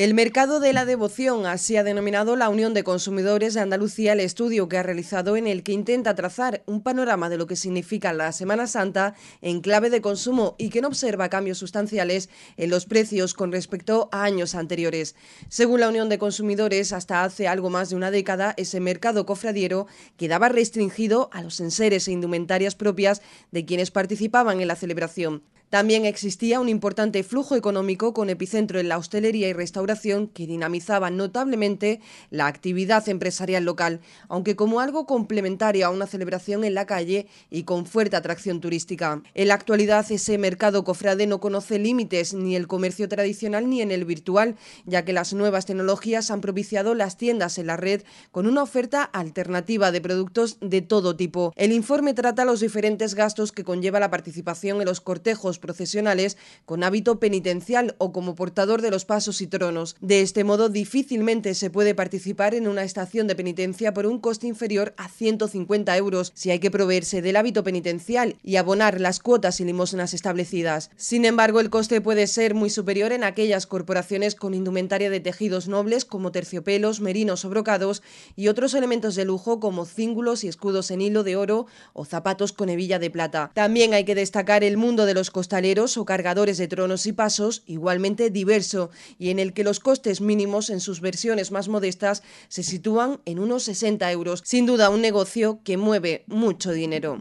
El mercado de la devoción, así ha denominado la Unión de Consumidores de Andalucía el estudio que ha realizado en el que intenta trazar un panorama de lo que significa la Semana Santa en clave de consumo y que no observa cambios sustanciales en los precios con respecto a años anteriores. Según la Unión de Consumidores, hasta hace algo más de una década ese mercado cofradiero quedaba restringido a los enseres e indumentarias propias de quienes participaban en la celebración. También existía un importante flujo económico con epicentro en la hostelería y restauración que dinamizaba notablemente la actividad empresarial local, aunque como algo complementario a una celebración en la calle y con fuerte atracción turística. En la actualidad ese mercado cofrade no conoce límites ni el comercio tradicional ni en el virtual, ya que las nuevas tecnologías han propiciado las tiendas en la red con una oferta alternativa de productos de todo tipo. El informe trata los diferentes gastos que conlleva la participación en los cortejos procesionales con hábito penitencial o como portador de los pasos y tronos. De este modo, difícilmente se puede participar en una estación de penitencia por un coste inferior a 150 euros si hay que proveerse del hábito penitencial y abonar las cuotas y limosnas establecidas. Sin embargo, el coste puede ser muy superior en aquellas corporaciones con indumentaria de tejidos nobles como terciopelos, merinos o brocados y otros elementos de lujo como cíngulos y escudos en hilo de oro o zapatos con hebilla de plata. También hay que destacar el mundo de los costaleros o cargadores de tronos y pasos, igualmente diverso, y en el que los costes mínimos en sus versiones más modestas se sitúan en unos 60 euros. Sin duda, un negocio que mueve mucho dinero.